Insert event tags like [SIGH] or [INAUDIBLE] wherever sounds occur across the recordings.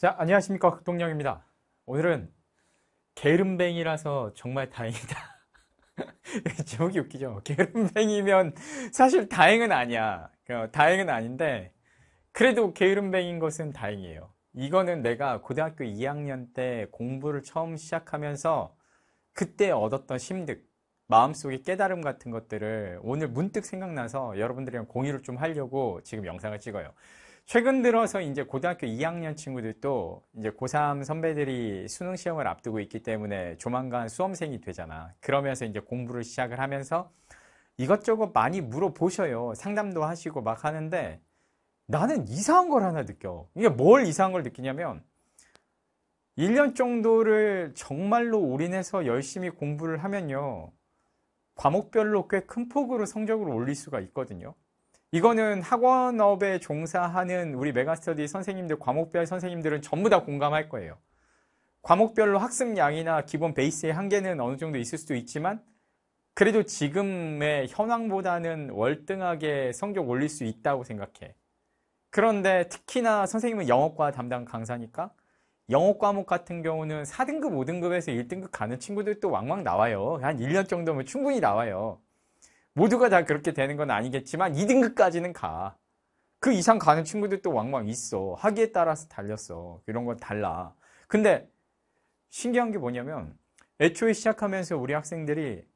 자, 안녕하십니까. 극동령입니다. 오늘은 게으름뱅이라서 정말 다행이다. [LAUGHS] 제목이 웃기죠. 게으름뱅이면 사실 다행은 아니야. 어, 다행은 아닌데, 그래도 게으름뱅인 것은 다행이에요. 이거는 내가 고등학교 2학년 때 공부를 처음 시작하면서 그때 얻었던 심득, 마음속의 깨달음 같은 것들을 오늘 문득 생각나서 여러분들이랑 공유를 좀 하려고 지금 영상을 찍어요. 최근 들어서 이제 고등학교 2학년 친구들도 이제 고3 선배들이 수능 시험을 앞두고 있기 때문에 조만간 수험생이 되잖아. 그러면서 이제 공부를 시작을 하면서 이것저것 많이 물어보셔요. 상담도 하시고 막 하는데 나는 이상한 걸 하나 느껴. 이게 뭘 이상한 걸 느끼냐면 1년 정도를 정말로 올인해서 열심히 공부를 하면요. 과목별로 꽤 큰 폭으로 성적을 올릴 수가 있거든요. 이거는 학원업에 종사하는 우리 메가스터디 선생님들, 과목별 선생님들은 전부 다 공감할 거예요. 과목별로 학습량이나 기본 베이스의 한계는 어느 정도 있을 수도 있지만 그래도 지금의 현황보다는 월등하게 성적 올릴 수 있다고 생각해. 그런데 특히나 선생님은 영어과 담당 강사니까 영어 과목 같은 경우는 4등급, 5등급에서 1등급 가는 친구들도 왕왕 나와요. 한 1년 정도면 충분히 나와요. 모두가 다 그렇게 되는 건 아니겠지만 2등급까지는 가. 그 이상 가는 친구들도 왕왕 있어. 학위에 따라서 달렸어. 이런 건 달라. 근데 신기한 게 뭐냐면 애초에 시작하면서 우리 학생들이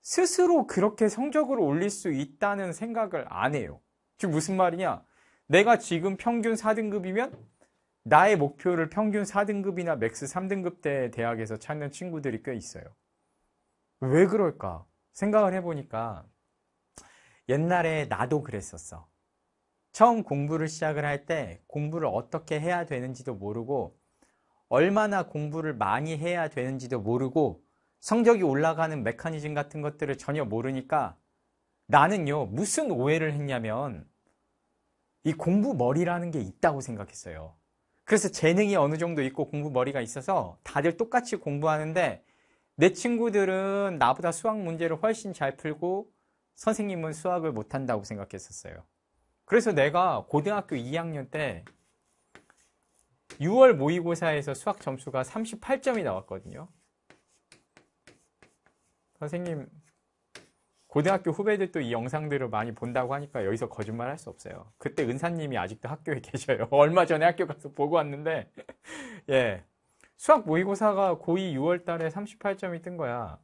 스스로 그렇게 성적을 올릴 수 있다는 생각을 안 해요. 즉 무슨 말이냐? 내가 지금 평균 4등급이면 나의 목표를 평균 4등급이나 맥스 3등급 대 대학에서 찾는 친구들이 꽤 있어요. 왜 그럴까? 생각을 해보니까 옛날에 나도 그랬었어. 처음 공부를 시작을 할 때 공부를 어떻게 해야 되는지도 모르고 얼마나 공부를 많이 해야 되는지도 모르고 성적이 올라가는 메커니즘 같은 것들을 전혀 모르니까 나는요, 무슨 오해를 했냐면 이 공부 머리라는 게 있다고 생각했어요. 그래서 재능이 어느 정도 있고 공부 머리가 있어서 다들 똑같이 공부하는데 내 친구들은 나보다 수학 문제를 훨씬 잘 풀고 선생님은 수학을 못한다고 생각했었어요. 그래서 내가 고등학교 2학년 때 6월 모의고사에서 수학 점수가 38점이 나왔거든요. 선생님, 고등학교 후배들도 이 영상들을 많이 본다고 하니까 여기서 거짓말 할 수 없어요. 그때 은사님이 아직도 학교에 [LAUGHS] 계셔요. 얼마 전에 학교 가서 보고 왔는데, [LAUGHS] 예. 수학 모의고사가 고2 6월 달에 38점이 뜬 거야.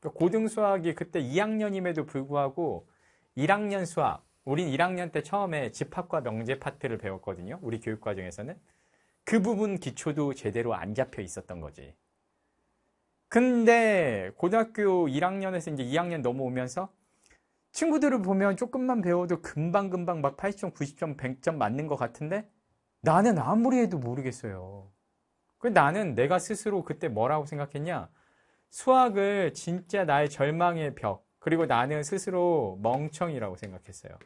그러니까 고등 수학이 그때 2학년임에도 불구하고 1학년 수학, 우린 1학년 때 처음에 집합과 명제 파트를 배웠거든요. 우리 교육 과정에서는. 그 부분 기초도 제대로 안 잡혀 있었던 거지. 근데 고등학교 1학년에서 이제 2학년 넘어오면서 친구들을 보면 조금만 배워도 금방금방 막 80점, 90점, 100점 맞는 것 같은데 나는 아무리 해도 모르겠어요. 그 나는 내가 스스로 그때 뭐라고 생각했냐? 수학을 진짜 나의 절망의 벽, 그리고 나는 스스로 멍청이라고 생각했어요.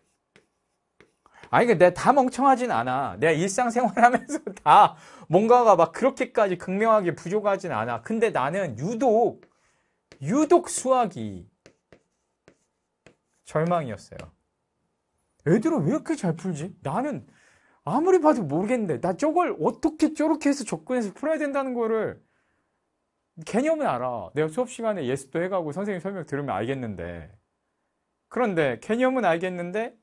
아니, 내가 다 멍청하진 않아. 내가 일상생활 하면서 [LAUGHS] 다 뭔가가 막 그렇게까지 극명하게 부족하진 않아. 근데 나는 유독, 유독 수학이 절망이었어요. 애들은 왜 이렇게 잘 풀지? 나는 아무리 봐도 모르겠는데 나 저걸 어떻게 저렇게 해서 접근해서 풀어야 된다는 거를 개념은 알아. 내가 수업 시간에 예습도 해가고 선생님 설명 들으면 알겠는데 그런데 개념은 알겠는데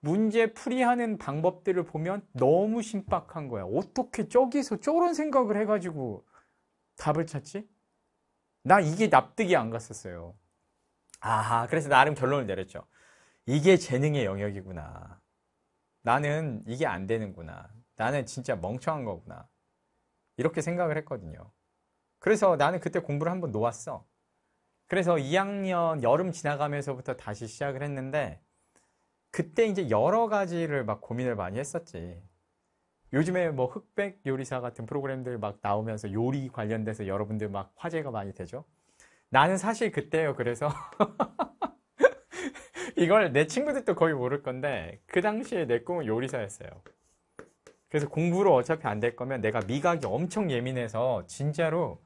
문제 풀이하는 방법들을 보면 너무 신박한 거야. 어떻게 저기서 저런 생각을 해가지고 답을 찾지? 나 이게 납득이 안 갔었어요. 아하, 그래서 나름 결론을 내렸죠. 이게 재능의 영역이구나. 나는 이게 안 되는구나. 나는 진짜 멍청한 거구나. 이렇게 생각을 했거든요. 그래서 나는 그때 공부를 한번 놓았어. 그래서 2학년 여름 지나가면서부터 다시 시작을 했는데 그때 이제 여러 가지를 막 고민을 많이 했었지. 요즘에 뭐 흑백 요리사 같은 프로그램들 막 나오면서 요리 관련돼서 여러분들 막 화제가 많이 되죠. 나는 사실 그때요. 그래서 [LAUGHS] 이걸 내 친구들도 거의 모를 건데 그 당시에 내 꿈은 요리사였어요. 그래서 공부로 어차피 안 될 거면 내가 미각이 엄청 예민해서 진짜로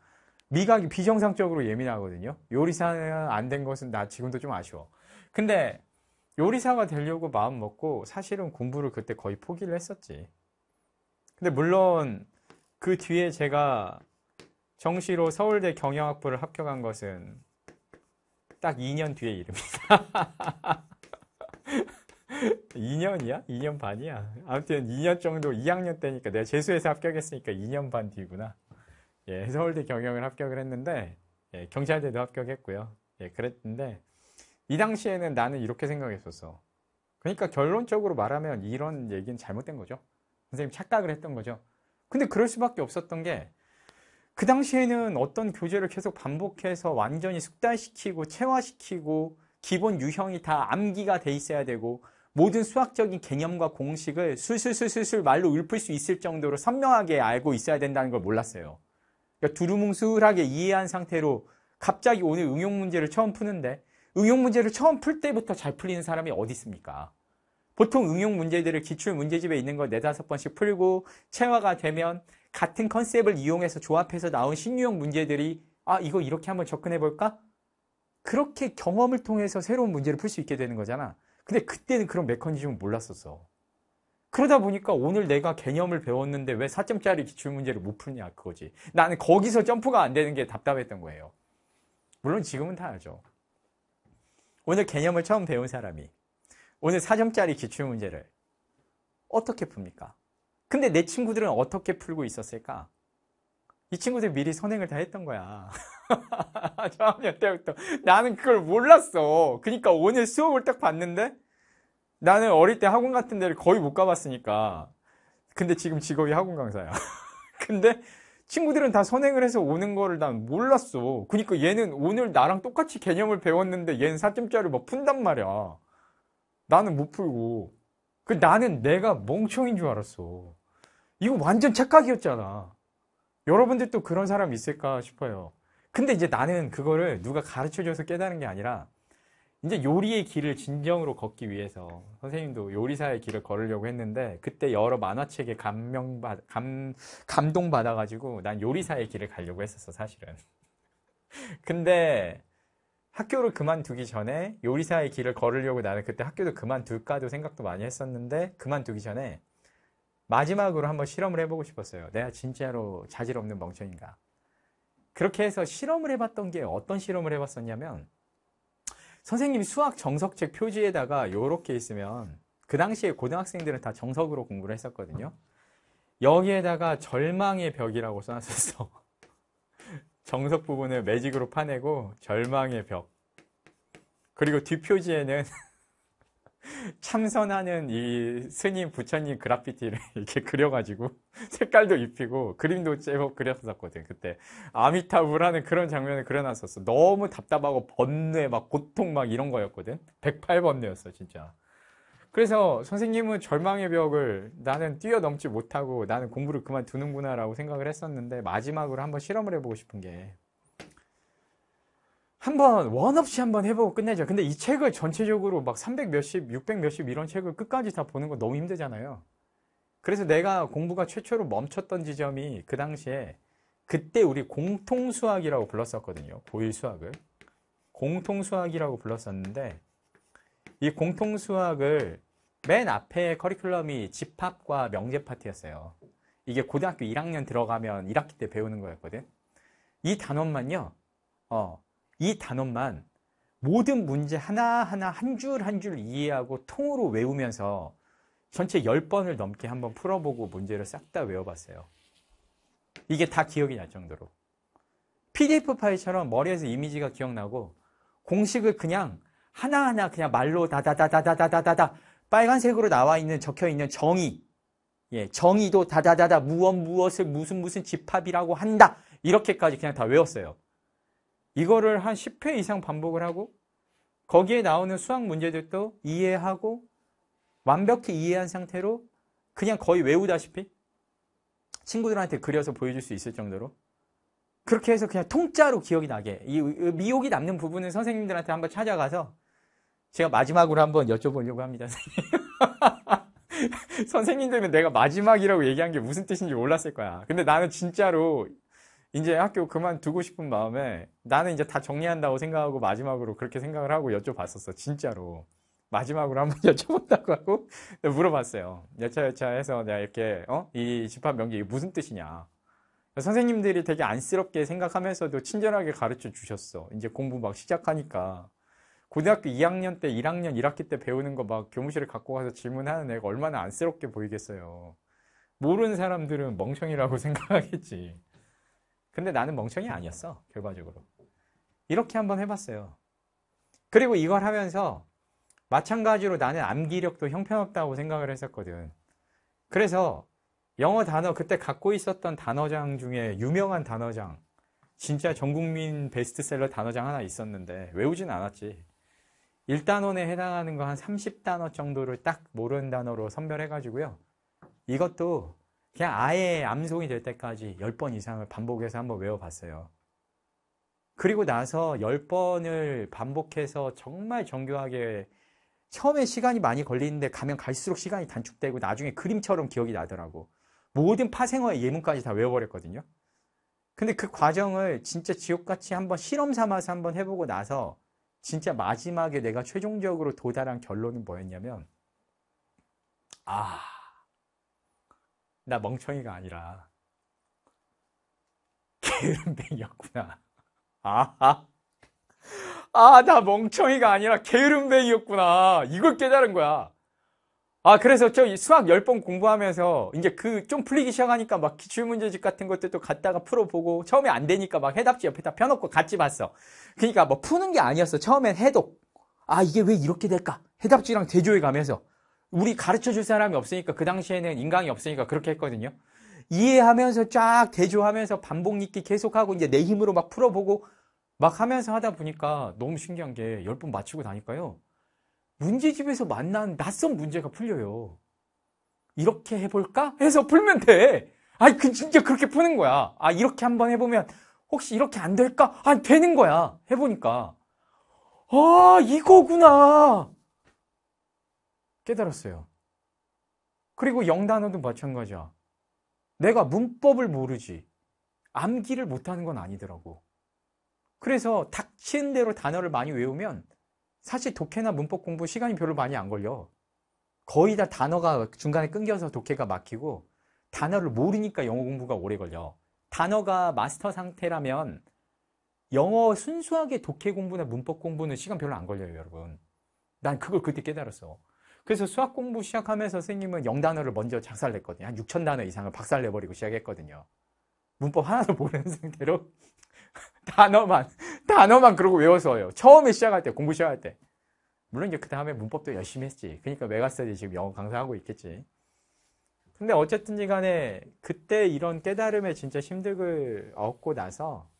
미각이 비정상적으로 예민하거든요. 요리사는 안 된 것은 나 지금도 좀 아쉬워. 근데 요리사가 되려고 마음 먹고 사실은 공부를 그때 거의 포기를 했었지. 근데 물론 그 뒤에 제가 정시로 서울대 경영학부를 합격한 것은 딱 2년 뒤에 이릅니다. 2년이야? [LAUGHS] 2년 반이야? 아무튼 2년 정도 2학년 때니까 내가 재수해서 합격했으니까 2년 반 뒤구나. 예, 서울대 경영을 합격을 했는데 예, 경찰대도 합격했고요. 예, 그랬는데 이 당시에는 나는 이렇게 생각했었어. 그러니까 결론적으로 말하면 이런 얘기는 잘못된 거죠. 선생님 착각을 했던 거죠. 근데 그럴 수밖에 없었던 게그 당시에는 어떤 교재를 계속 반복해서 완전히 숙달시키고 체화시키고 기본 유형이 다 암기가 돼 있어야 되고 모든 수학적인 개념과 공식을 술술술술술 말로 읊을 수 있을 정도로 선명하게 알고 있어야 된다는 걸 몰랐어요. 그러니까 두루뭉술하게 이해한 상태로 갑자기 오늘 응용 문제를 처음 푸는데 응용 문제를 처음 풀 때부터 잘 풀리는 사람이 어디 있습니까? 보통 응용 문제들을 기출 문제집에 있는 걸 네다섯 번씩 풀고 체화가 되면 같은 컨셉을 이용해서 조합해서 나온 신유형 문제들이 아 이거 이렇게 한번 접근해 볼까? 그렇게 경험을 통해서 새로운 문제를 풀 수 있게 되는 거잖아. 근데 그때는 그런 메커니즘을 몰랐었어. 그러다 보니까 오늘 내가 개념을 배웠는데 왜 4점짜리 기출문제를 못 푸냐 그거지. 나는 거기서 점프가 안 되는 게 답답했던 거예요. 물론 지금은 다 알죠. 오늘 개념을 처음 배운 사람이 오늘 4점짜리 기출문제를 어떻게 풉니까? 근데 내 친구들은 어떻게 풀고 있었을까? 이 친구들 미리 선행을 다 했던 거야. 저학년 [LAUGHS] 때부터. 나는 그걸 몰랐어. 그러니까 오늘 수업을 딱 봤는데 나는 어릴 때 학원 같은 데를 거의 못 가봤으니까. 근데 지금 직업이 학원 강사야. [LAUGHS] 근데 친구들은 다 선행을 해서 오는 거를 난 몰랐어. 그러니까 얘는 오늘 나랑 똑같이 개념을 배웠는데 얘는 4점짜리 뭐 푼단 말이야. 나는 못 풀고. 그 나는 내가 멍청인 줄 알았어. 이거 완전 착각이었잖아. 여러분들도 그런 사람 있을까 싶어요. 근데 이제 나는 그거를 누가 가르쳐줘서 깨달은 게 아니라 이제 요리의 길을 진정으로 걷기 위해서 선생님도 요리사의 길을 걸으려고 했는데 그때 여러 만화책에 감명받 감 감동 받아가지고 난 요리사의 길을 가려고 했었어 사실은. [LAUGHS] 근데 학교를 그만두기 전에 요리사의 길을 걸으려고 나는 그때 학교도 그만둘까도 생각도 많이 했었는데 그만두기 전에 마지막으로 한번 실험을 해보고 싶었어요. 내가 진짜로 자질 없는 멍청인가. 그렇게 해서 실험을 해봤던 게 어떤 실험을 해봤었냐면 선생님이 수학 정석책 표지에다가 이렇게 있으면 그 당시에 고등학생들은 다 정석으로 공부를 했었거든요. 여기에다가 절망의 벽이라고 써놨었어. [LAUGHS] 정석 부분을 매직으로 파내고 절망의 벽. 그리고 뒷표지에는 [LAUGHS] 참선하는 이 스님 부처님 그래피티를 [LAUGHS] 이렇게 그려가지고 [LAUGHS] 색깔도 입히고 그림도 제법 그렸었거든 그때 아미타불하는 그런 장면을 그려놨었어 너무 답답하고 번뇌 막 고통 막 이런 거였거든 108번뇌였어 진짜 그래서 선생님은 절망의 벽을 나는 뛰어넘지 못하고 나는 공부를 그만두는구나 라고 생각을 했었는데 마지막으로 한번 실험을 해보고 싶은 게 한번 원 없이 한번 해보고 끝내죠. 근데 이 책을 전체적으로 막 300 몇십, 600 몇십 이런 책을 끝까지 다 보는 건 너무 힘들잖아요. 그래서 내가 공부가 최초로 멈췄던 지점이 그 당시에 그때 우리 공통 수학이라고 불렀었거든요. 고일 수학을. 공통 수학이라고 불렀었는데 이 공통 수학을 맨 앞에 커리큘럼이 집합과 명제 파트였어요. 이게 고등학교 1학년 들어가면 1학기 때 배우는 거였거든. 이 단원만요. 어, 이 단어만 모든 문제 하나하나 한 줄 한 줄 이해하고 통으로 외우면서 전체 10번을 넘게 한번 풀어보고 문제를 싹 다 외워봤어요. 이게 다 기억이 날 정도로. PDF 파일처럼 머리에서 이미지가 기억나고 공식을 그냥 하나하나 그냥 말로 다다다다다다다다 빨간색으로 나와 있는 적혀 있는 정의 예, 정의도 다다다다 무엇 무엇을 무슨 무슨 집합이라고 한다 이렇게까지 그냥 다 외웠어요. 이거를 한 10회 이상 반복을 하고 거기에 나오는 수학 문제들도 이해하고 완벽히 이해한 상태로 그냥 거의 외우다시피 친구들한테 그려서 보여줄 수 있을 정도로 그렇게 해서 그냥 통짜로 기억이 나게 이 미혹이 남는 부분은 선생님들한테 한번 찾아가서 제가 마지막으로 한번 여쭤보려고 합니다. [LAUGHS] 선생님들은 내가 마지막이라고 얘기한 게 무슨 뜻인지 몰랐을 거야. 근데 나는 진짜로 이제 학교 그만두고 싶은 마음에 나는 이제 다 정리한다고 생각하고 마지막으로 그렇게 생각을 하고 여쭤봤었어. 진짜로. 마지막으로 한번 [LAUGHS] 여쭤본다고 하고 [LAUGHS] 물어봤어요. 여차여차 해서 내가 이렇게 어? 이 집합 명기 이게 무슨 뜻이냐. 선생님들이 되게 안쓰럽게 생각하면서도 친절하게 가르쳐 주셨어. 이제 공부 막 시작하니까. 고등학교 2학년 때 1학년 1학기 때 배우는 거 막 교무실에 갖고 가서 질문하는 애가 얼마나 안쓰럽게 보이겠어요. 모르는 사람들은 멍청이라고 [LAUGHS] 생각하겠지. 근데 나는 멍청이 아니었어, 결과적으로. 이렇게 한번 해봤어요. 그리고 이걸 하면서 마찬가지로 나는 암기력도 형편없다고 생각을 했었거든. 그래서 영어 단어, 그때 갖고 있었던 단어장 중에 유명한 단어장, 진짜 전 국민 베스트셀러 단어장 하나 있었는데 외우진 않았지. 1단원에 해당하는 거 한 30단어 정도를 딱 모르는 단어로 선별해가지고요. 이것도 그냥 아예 암송이 될 때까지 10번 이상을 반복해서 한번 외워봤어요. 그리고 나서 10번을 반복해서 정말 정교하게 처음에 시간이 많이 걸리는데 가면 갈수록 시간이 단축되고 나중에 그림처럼 기억이 나더라고. 모든 파생어의 예문까지 다 외워버렸거든요. 근데 그 과정을 진짜 지옥같이 한번 실험 삼아서 한번 해보고 나서 진짜 마지막에 내가 최종적으로 도달한 결론은 뭐였냐면, 아, 나 멍청이가 아니라 [LAUGHS] 게으름뱅이였구나. 아하. 아, 나 멍청이가 아니라 게으름뱅이였구나. 이걸 깨달은 거야. 아, 그래서 저 수학 10번 공부하면서 이제 그 좀 풀리기 시작하니까 막 기출문제집 같은 것들또 갖다가 풀어보고 처음에 안 되니까 막 해답지 옆에다 펴놓고 같이 봤어. 그러니까 뭐 푸는 게 아니었어. 처음엔 해독. 아, 이게 왜 이렇게 될까? 해답지랑 대조해 가면서. 우리 가르쳐 줄 사람이 없으니까 그 당시에는 인강이 없으니까 그렇게 했거든요. 이해하면서 쫙 대조하면서 반복 읽기 계속하고 이제 내 힘으로 막 풀어보고 막 하면서 하다 보니까 너무 신기한 게 열번 맞추고 나니까요 문제집에서 만난 낯선 문제가 풀려요. 이렇게 해볼까? 해서 풀면 돼. 아니, 그, 진짜 그렇게 푸는 거야. 아, 이렇게 한번 해보면, 혹시 이렇게 안 될까? 아니, 되는 거야. 해보니까. 아, 이거구나. 깨달았어요. 그리고 영단어도 마찬가지야. 내가 문법을 모르지 암기를 못하는 건 아니더라고. 그래서 닥친 대로 단어를 많이 외우면 사실 독해나 문법 공부 시간이 별로 많이 안 걸려. 거의 다 단어가 중간에 끊겨서 독해가 막히고 단어를 모르니까 영어 공부가 오래 걸려. 단어가 마스터 상태라면 영어 순수하게 독해 공부나 문법 공부는 시간 별로 안 걸려요, 여러분. 난 그걸 그때 깨달았어. 그래서 수학 공부 시작하면서 선생님은 영단어를 먼저 작살냈거든요. 한 6천 단어 이상을 박살내버리고 시작했거든요. 문법 하나도 모르는 [LAUGHS] 상태로 단어만 단어만 그러고 외워서요. 처음에 시작할 때 공부 시작할 때 물론 이제 그 다음에 문법도 열심히 했지. 그러니까 메가스터디 지금 영어 강사하고 있겠지. 근데 어쨌든지 간에 그때 이런 깨달음에 진짜 힘득을 얻고 나서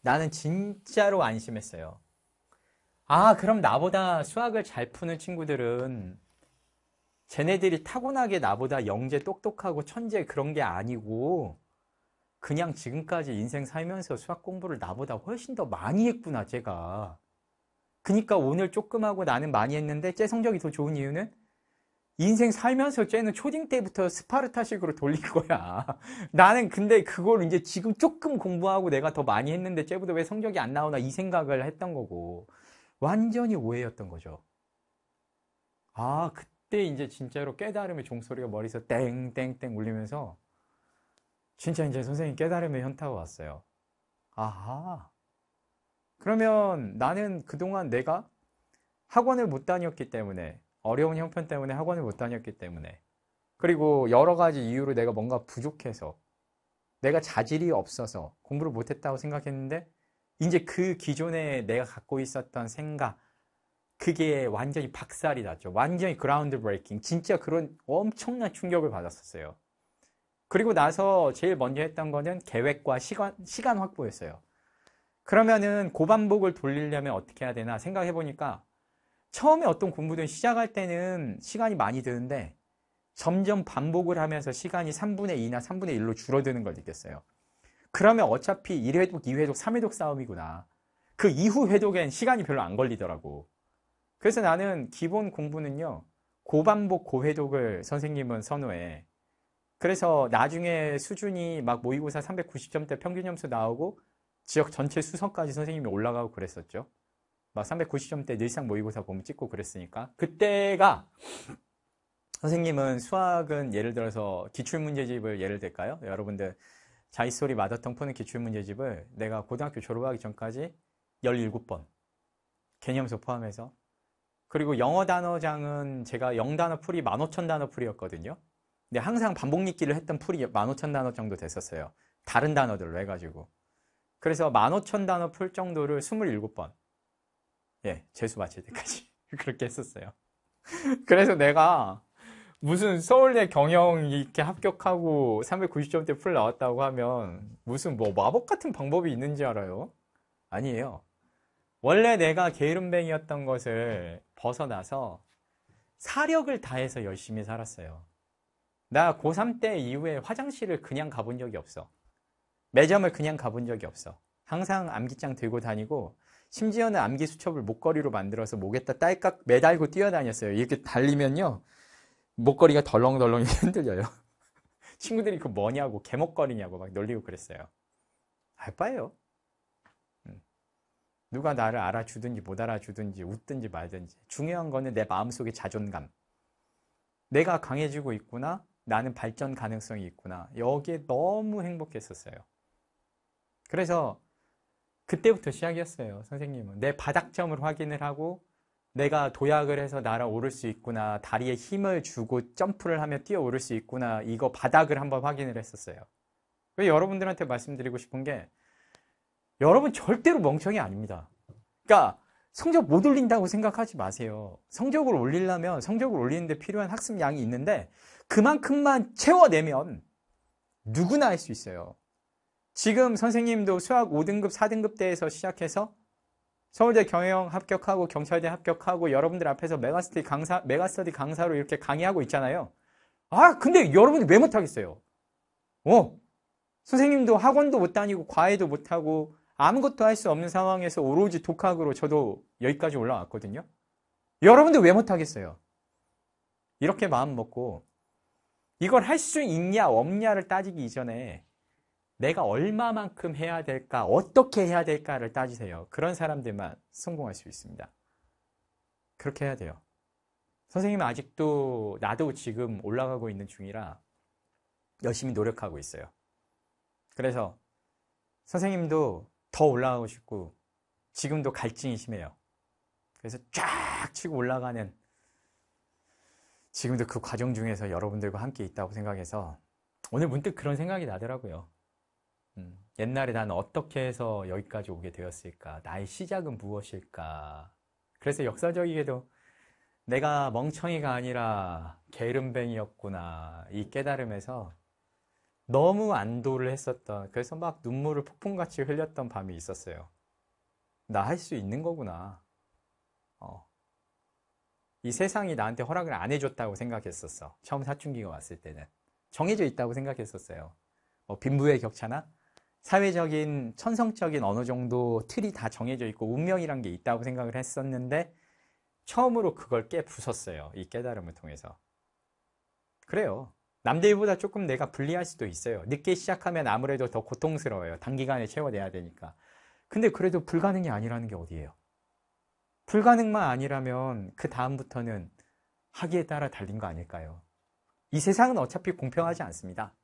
나는 진짜로 안심했어요. 아, 그럼 나보다 수학을 잘 푸는 친구들은 쟤네들이 타고나게 나보다 영재 똑똑하고 천재 그런 게 아니고 그냥 지금까지 인생 살면서 수학 공부를 나보다 훨씬 더 많이 했구나, 제가. 그니까 오늘 조금 하고 나는 많이 했는데 쟤 성적이 더 좋은 이유는 인생 살면서 쟤는 초딩 때부터 스파르타식으로 돌릴 거야. [LAUGHS] 나는 근데 그걸 이제 지금 조금 공부하고 내가 더 많이 했는데 쟤보다 왜 성적이 안 나오나 이 생각을 했던 거고. 완전히 오해였던 거죠. 아, 그때 이제 진짜로 깨달음의 종소리가 머리에서 땡땡땡 울리면서 진짜 이제 선생님 깨달음의 현타가 왔어요. 아하. 그러면 나는 그동안 내가 학원을 못 다녔기 때문에 어려운 형편 때문에 학원을 못 다녔기 때문에 그리고 여러 가지 이유로 내가 뭔가 부족해서 내가 자질이 없어서 공부를 못했다고 생각했는데 이제 그 기존에 내가 갖고 있었던 생각, 그게 완전히 박살이 났죠. 완전히 그라운드 브레이킹. 진짜 그런 엄청난 충격을 받았었어요. 그리고 나서 제일 먼저 했던 거는 계획과 시간, 시간 확보였어요. 그러면은 고반복을 돌리려면 어떻게 해야 되나 생각해 보니까 처음에 어떤 공부든 시작할 때는 시간이 많이 드는데 점점 반복을 하면서 시간이 3분의 2나 3분의 1로 줄어드는 걸 느꼈어요. 그러면 어차피 1회독, 2회독, 3회독 싸움이구나. 그 이후 회독엔 시간이 별로 안 걸리더라고. 그래서 나는 기본 공부는요. 고반복 고회독을 선생님은 선호해. 그래서 나중에 수준이 막 모의고사 390점대 평균 점수 나오고 지역 전체 수성까지 선생님이 올라가고 그랬었죠. 막 390점대 늘상 모의고사 보면 찍고 그랬으니까 그때가 선생님은 수학은 예를 들어서 기출문제집을 예를 들까요? 여러분들 자이소리 마더텅 푸는 기출문제집을 내가 고등학교 졸업하기 전까지 17번 개념서 포함해서 그리고 영어 단어장은 제가 0단어 풀이 15,000단어 풀이었거든요. 근데 항상 반복 읽기를 했던 풀이 15,000단어 정도 됐었어요. 다른 단어들로 해가지고. 그래서 15,000단어 풀 정도를 27번 예, 재수 마칠 때까지 [LAUGHS] 그렇게 했었어요. [LAUGHS] 그래서 내가 무슨 서울대 경영 이렇게 합격하고 390점대 풀 나왔다고 하면 무슨 뭐 마법 같은 방법이 있는지 알아요? 아니에요. 원래 내가 게으름뱅이였던 것을 벗어나서 사력을 다해서 열심히 살았어요. 나 고3 때 이후에 화장실을 그냥 가본 적이 없어. 매점을 그냥 가본 적이 없어. 항상 암기장 들고 다니고 심지어는 암기 수첩을 목걸이로 만들어서 목에다 딸깍 매달고 뛰어다녔어요. 이렇게 달리면요. 목걸이가 덜렁덜렁 [LAUGHS] 흔들려요. 친구들이 그 뭐냐고 개목걸이냐고 막 놀리고 그랬어요. 알바예요. 음. 누가 나를 알아주든지 못 알아주든지 웃든지 말든지 중요한 거는 내 마음속의 자존감. 내가 강해지고 있구나. 나는 발전 가능성이 있구나. 여기에 너무 행복했었어요. 그래서 그때부터 시작이었어요. 선생님은 내 바닥점을 확인을 하고 내가 도약을 해서 날아오를 수 있구나, 다리에 힘을 주고 점프를 하며 뛰어오를 수 있구나, 이거 바닥을 한번 확인을 했었어요. 여러분들한테 말씀드리고 싶은 게, 여러분 절대로 멍청이 아닙니다. 그러니까, 성적 못 올린다고 생각하지 마세요. 성적을 올리려면 성적을 올리는데 필요한 학습 량이 있는데 그만큼만 채워내면 누구나 할 수 있어요. 지금 선생님도 수학 5등급, 4등급 대에서 시작해서 서울대 경영 합격하고 경찰대 합격하고 여러분들 앞에서 메가스터디 강사, 메가스터디 강사로 이렇게 강의하고 있잖아요. 아, 근데 여러분들 왜 못하겠어요? 어, 선생님도 학원도 못 다니고 과외도 못하고 아무것도 할 수 없는 상황에서 오로지 독학으로 저도 여기까지 올라왔거든요. 여러분들 왜 못하겠어요? 이렇게 마음 먹고 이걸 할 수 있냐 없냐를 따지기 이전에 내가 얼마만큼 해야 될까, 어떻게 해야 될까를 따지세요. 그런 사람들만 성공할 수 있습니다. 그렇게 해야 돼요. 선생님은 아직도 나도 지금 올라가고 있는 중이라 열심히 노력하고 있어요. 그래서 선생님도 더 올라가고 싶고 지금도 갈증이 심해요. 그래서 쫙 치고 올라가는 지금도 그 과정 중에서 여러분들과 함께 있다고 생각해서 오늘 문득 그런 생각이 나더라고요. 음, 옛날에 난 어떻게 해서 여기까지 오게 되었을까? 나의 시작은 무엇일까? 그래서 역사적이게도 내가 멍청이가 아니라 게으름뱅이였구나. 이 깨달음에서 너무 안도를 했었던, 그래서 막 눈물을 폭풍같이 흘렸던 밤이 있었어요. 나 할 수 있는 거구나. 어. 이 세상이 나한테 허락을 안 해줬다고 생각했었어. 처음 사춘기가 왔을 때는. 정해져 있다고 생각했었어요. 뭐 빈부의 격차나 사회적인 천성적인 어느 정도 틀이 다 정해져 있고 운명이란 게 있다고 생각을 했었는데 처음으로 그걸 깨 부쉈어요. 이 깨달음을 통해서. 그래요. 남들보다 조금 내가 불리할 수도 있어요. 늦게 시작하면 아무래도 더 고통스러워요. 단기간에 채워내야 되니까. 근데 그래도 불가능이 아니라는 게 어디예요? 불가능만 아니라면 그 다음부터는 하기에 따라 달린 거 아닐까요? 이 세상은 어차피 공평하지 않습니다.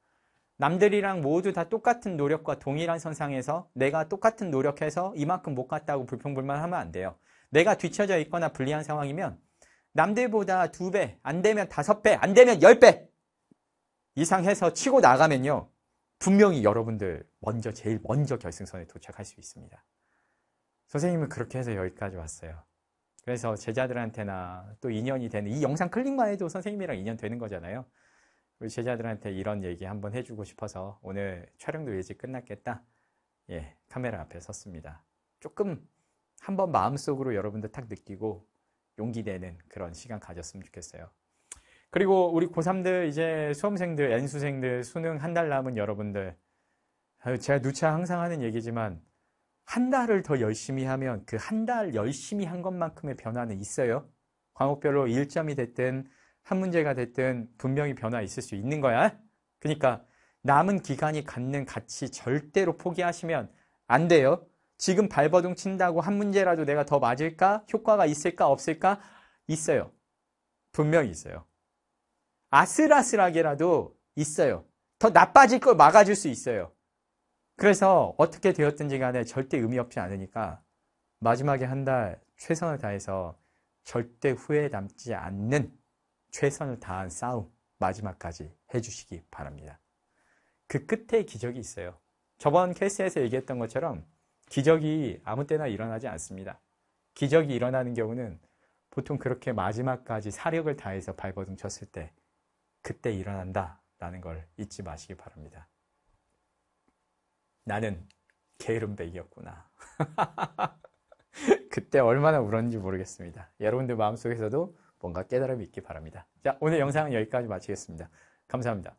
남들이랑 모두 다 똑같은 노력과 동일한 선상에서 내가 똑같은 노력해서 이만큼 못 갔다고 불평불만 하면 안 돼요. 내가 뒤처져 있거나 불리한 상황이면 남들보다 두 배, 안 되면 다섯 배, 안 되면 열 배 이상 해서 치고 나가면요. 분명히 여러분들 먼저, 제일 먼저 결승선에 도착할 수 있습니다. 선생님은 그렇게 해서 여기까지 왔어요. 그래서 제자들한테나 또 인연이 되는 이 영상 클릭만 해도 선생님이랑 인연 되는 거잖아요. 우리 제자들한테 이런 얘기 한번 해주고 싶어서 오늘 촬영도 일찍 끝났겠다. 예, 카메라 앞에 섰습니다. 조금 한번 마음속으로 여러분들 탁 느끼고 용기 내는 그런 시간 가졌으면 좋겠어요. 그리고 우리 고3들 이제 수험생들, n 수생들 수능 한 달 남은 여러분들 아, 제가 누차 항상 하는 얘기지만 한 달을 더 열심히 하면 그 한 달 열심히 한 것만큼의 변화는 있어요. 과목별로 1점이 됐든 한 문제가 됐든 분명히 변화 있을 수 있는 거야. 그러니까 남은 기간이 갖는 가치 절대로 포기하시면 안 돼요. 지금 발버둥 친다고 한 문제라도 내가 더 맞을까? 효과가 있을까? 없을까? 있어요. 분명히 있어요. 아슬아슬하게라도 있어요. 더 나빠질 걸 막아줄 수 있어요. 그래서 어떻게 되었든지 간에 절대 의미 없지 않으니까 마지막에 한 달 최선을 다해서 절대 후회 남지 않는 최선을 다한 싸움 마지막까지 해주시기 바랍니다. 그 끝에 기적이 있어요. 저번 케이스에서 얘기했던 것처럼 기적이 아무 때나 일어나지 않습니다. 기적이 일어나는 경우는 보통 그렇게 마지막까지 사력을 다해서 발버둥 쳤을 때 그때 일어난다라는 걸 잊지 마시기 바랍니다. 나는 게으름뱅이였구나. [LAUGHS] 그때 얼마나 울었는지 모르겠습니다. 여러분들 마음속에서도 뭔가 깨달음이 있기 바랍니다. 자, 오늘 영상은 여기까지 마치겠습니다. 감사합니다.